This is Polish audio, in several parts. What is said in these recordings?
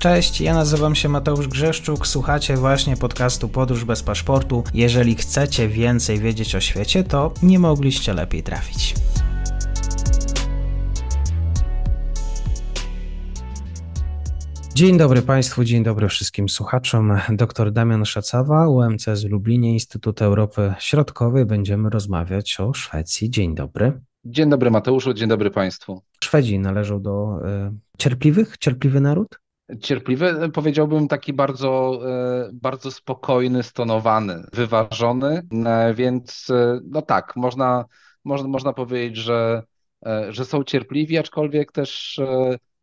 Cześć, ja nazywam się Mateusz Grzeszczuk, słuchacie właśnie podcastu Podróż bez paszportu. Jeżeli chcecie więcej wiedzieć o świecie, to nie mogliście lepiej trafić. Dzień dobry Państwu, dzień dobry wszystkim słuchaczom. Doktor Damian Szacawa, UMC z Lublinie, Instytut Europy Środkowej. Będziemy rozmawiać o Szwecji. Dzień dobry. Dzień dobry Mateuszu, dzień dobry Państwu. Szwedzi należą do y, cierpliwych, cierpliwy naród? cierpliwy, powiedziałbym taki bardzo, e, bardzo spokojny, stonowany, wyważony, e, więc e, no tak, można, można, można powiedzieć, że, że są cierpliwi, aczkolwiek też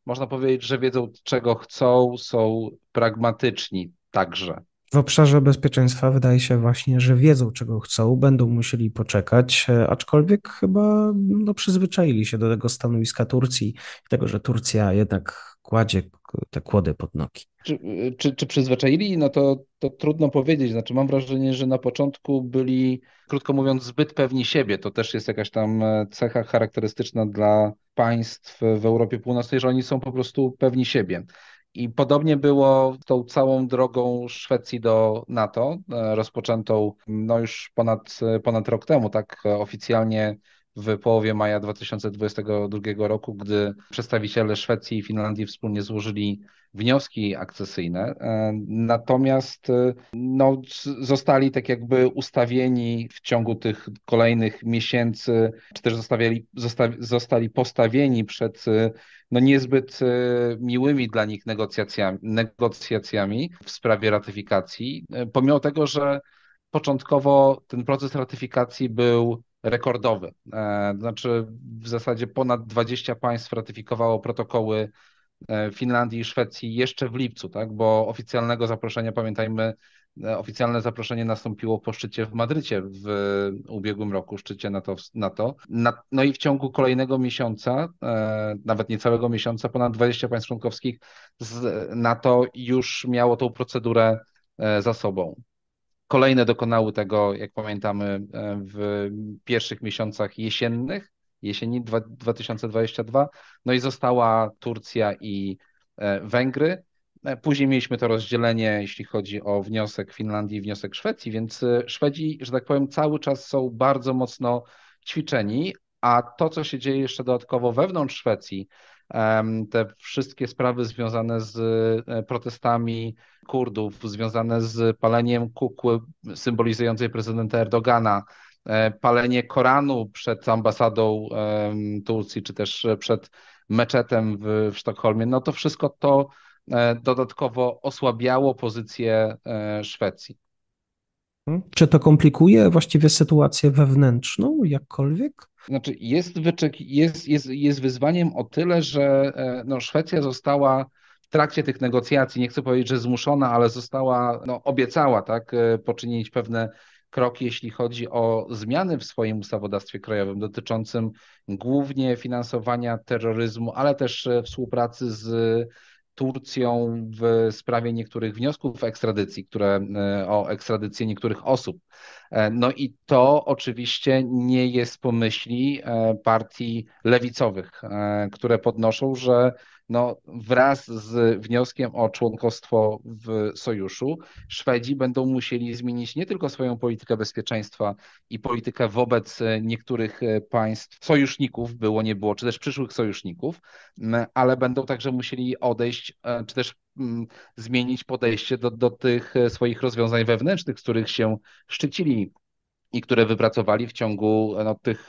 można powiedzieć, że wiedzą czego chcą, są pragmatyczni także. W obszarze bezpieczeństwa wydaje się właśnie, że wiedzą czego chcą, będą musieli poczekać, aczkolwiek chyba no, przyzwyczaili się do tego stanowiska Turcji, tego, że Turcja jednak kładzie te kłody pod nogi. Czy, czy, czy przyzwyczaili? No to, to trudno powiedzieć. Znaczy, mam wrażenie, że na początku byli, krótko mówiąc, zbyt pewni siebie. To też jest jakaś tam e, cecha charakterystyczna dla państw w Europie Północnej, że oni są po prostu pewni siebie. I podobnie było tą całą drogą Szwecji do NATO, e, rozpoczętą no już ponad, e, ponad rok temu, tak oficjalnie w połowie maja 2022 roku, gdy przedstawiciele Szwecji i Finlandii wspólnie złożyli wnioski akcesyjne. E, natomiast e, no, zostali tak jakby ustawieni w ciągu tych kolejnych miesięcy, czy też zostawiali, zosta, zostali postawieni przed e, no, niezbyt miłymi dla nich negocjacjami, negocjacjami w sprawie ratyfikacji, pomimo tego, że początkowo ten proces ratyfikacji był rekordowy. E, znaczy, w zasadzie ponad 20 państw ratyfikowało protokoły e, Finlandii i Szwecji jeszcze w lipcu, tak? bo oficjalnego zaproszenia, pamiętajmy, e, oficjalne zaproszenie nastąpiło po szczycie w Madrycie w ubiegłym roku, szczycie NATO. NATO. Na, no i w ciągu kolejnego miesiąca, nawet niecałego miesiąca, ponad 20 państw członkowskich z NATO już miało tą procedurę za sobą. Kolejne dokonały tego, jak pamiętamy, e, w pierwszych miesiącach jesiennych, jesieni 2022. No i została Turcja i e, Węgry. E, później mieliśmy to rozdzielenie, jeśli chodzi o wniosek Finlandii i wniosek Szwecji, więc Szwedzi, że tak powiem, cały czas są bardzo mocno ćwiczeni, a to, co się dzieje jeszcze dodatkowo wewnątrz Szwecji, te wszystkie sprawy związane z e, protestami Kurdów, związane z paleniem kukły symbolizującej prezydenta Erdogana, e, palenie Koranu przed ambasadą Turcji, czy też przed meczetem w, w Sztokholmie, no to wszystko to e, dodatkowo osłabiało pozycję Szwecji. Mhm. Czy to komplikuje właściwie sytuację wewnętrzną jakkolwiek? Znaczy jest, wyczek, jest, jest, jest wyzwaniem o tyle, że e, no, Szwecja została w trakcie tych negocjacji, nie chcę powiedzieć, że zmuszona, ale została, no, obiecała tak, e, poczynić pewne kroki, jeśli chodzi o zmiany w swoim ustawodawstwie krajowym dotyczącym głównie finansowania terroryzmu, ale też e, współpracy z Turcją w sprawie niektórych wniosków ekstradycji, które e, o ekstradycję niektórych osób. E, no i to oczywiście nie jest pomyśli e, partii lewicowych, które podnoszą, że no, wraz z wnioskiem o członkostwo w sojuszu, Szwedzi będą musieli zmienić nie tylko swoją politykę bezpieczeństwa i politykę wobec niektórych e, państw sojuszników, było, nie było, czy też przyszłych sojuszników, ale będą także musieli odejść, e, czy też zmienić podejście do, do tych e, swoich rozwiązań wewnętrznych, z których się szczycili i które wypracowali w ciągu no, tych,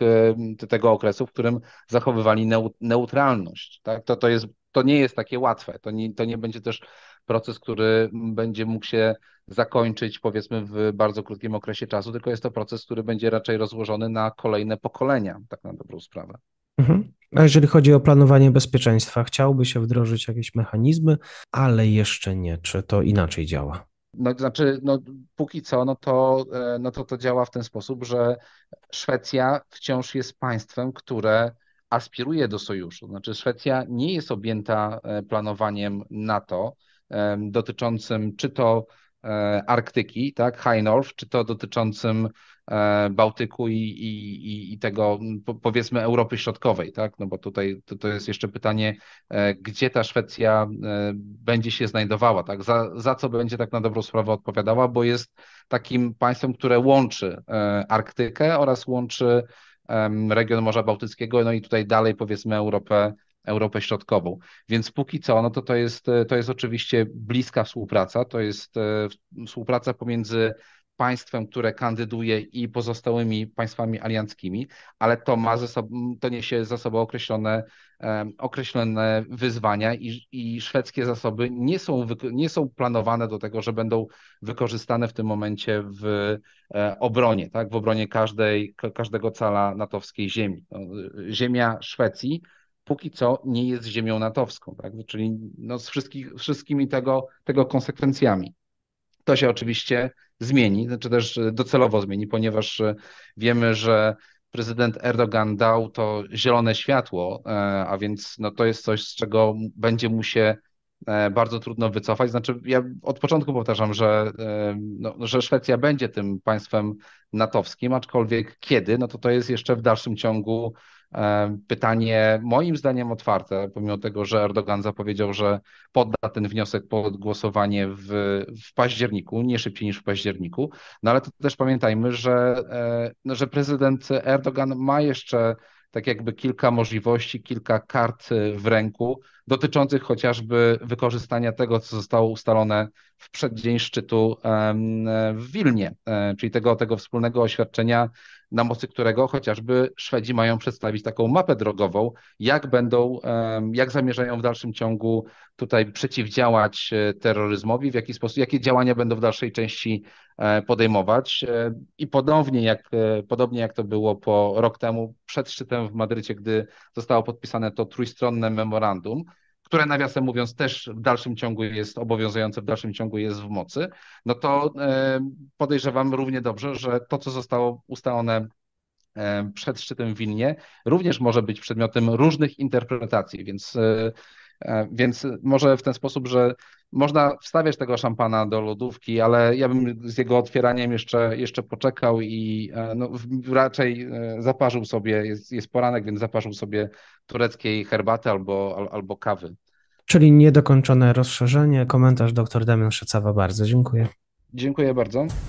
tego okresu, w którym zachowywali neutralność. Tak? To, to jest to nie jest takie łatwe. To nie, to nie będzie też proces, który będzie mógł się zakończyć powiedzmy w bardzo krótkim okresie czasu, tylko jest to proces, który będzie raczej rozłożony na kolejne pokolenia, tak na dobrą sprawę. Mhm. A jeżeli chodzi o planowanie bezpieczeństwa, chciałby się wdrożyć jakieś mechanizmy, ale jeszcze nie. Czy to inaczej działa? No, znaczy, no, póki co, no to, e, no to to działa w ten sposób, że Szwecja wciąż jest państwem, które aspiruje do sojuszu. Znaczy Szwecja nie jest objęta e, planowaniem NATO e, dotyczącym czy to e, Arktyki, tak, High North, czy to dotyczącym Bałtyku i, i, i tego powiedzmy Europy Środkowej, tak? No bo tutaj to, to jest jeszcze pytanie, gdzie ta Szwecja będzie się znajdowała, tak? Za, za co będzie tak na dobrą sprawę odpowiadała, bo jest takim państwem, które łączy Arktykę oraz łączy region Morza Bałtyckiego, no i tutaj dalej powiedzmy Europę, Europę Środkową. Więc póki co, no to to jest, to jest oczywiście bliska współpraca, to jest e, współpraca pomiędzy państwem, które kandyduje i pozostałymi państwami alianckimi, ale to ma ze sobą, to niesie za sobą określone, określone wyzwania i, i szwedzkie zasoby nie są, nie są planowane do tego, że będą wykorzystane w tym momencie w e, obronie, tak? w obronie każdej, każdego cala natowskiej ziemi. No, ziemia Szwecji póki co nie jest ziemią natowską, tak? czyli no z wszystkich, wszystkimi tego, tego konsekwencjami. To się oczywiście zmieni, czy znaczy też e, docelowo zmieni, ponieważ e, wiemy, że prezydent Erdogan dał to zielone światło, e, a więc no to jest coś, z czego będzie mu się E, bardzo trudno wycofać. Znaczy, ja od początku powtarzam, że, e, no, że Szwecja będzie tym państwem natowskim, aczkolwiek kiedy, no to to jest jeszcze w dalszym ciągu e, pytanie moim zdaniem otwarte, pomimo tego, że Erdogan zapowiedział, że podda ten wniosek pod głosowanie w, w październiku, nie szybciej niż w październiku. No ale to też pamiętajmy, że, no, że prezydent Erdogan ma jeszcze tak jakby kilka możliwości, kilka kart y, w ręku dotyczących chociażby wykorzystania tego, co zostało ustalone w przeddzień szczytu w Wilnie, e, czyli tego, tego wspólnego oświadczenia, na mocy którego chociażby Szwedzi mają przedstawić taką mapę drogową, jak będą, jak zamierzają w dalszym ciągu tutaj przeciwdziałać e, terroryzmowi, w jaki sposób, jakie działania będą w dalszej części E, podejmować. E, I podobnie jak, e, podobnie jak to było po rok temu przed szczytem w Madrycie, gdy zostało podpisane to trójstronne memorandum, które nawiasem mówiąc też w dalszym ciągu jest obowiązujące, w dalszym ciągu jest w mocy, no to podejrzewam równie dobrze, że to, co zostało ustalone przed szczytem w Wilnie, również może być przedmiotem różnych interpretacji, więc E, więc może w ten sposób, że można wstawiać tego szampana do lodówki, ale ja bym z jego otwieraniem jeszcze, jeszcze poczekał i e, no, raczej e, zaparzył sobie, jest, jest poranek, więc zaparzył sobie tureckiej herbaty albo, albo kawy. Czyli niedokończone rozszerzenie. Komentarz dr Damian Szycawa. Bardzo dziękuję. Dziękuję bardzo.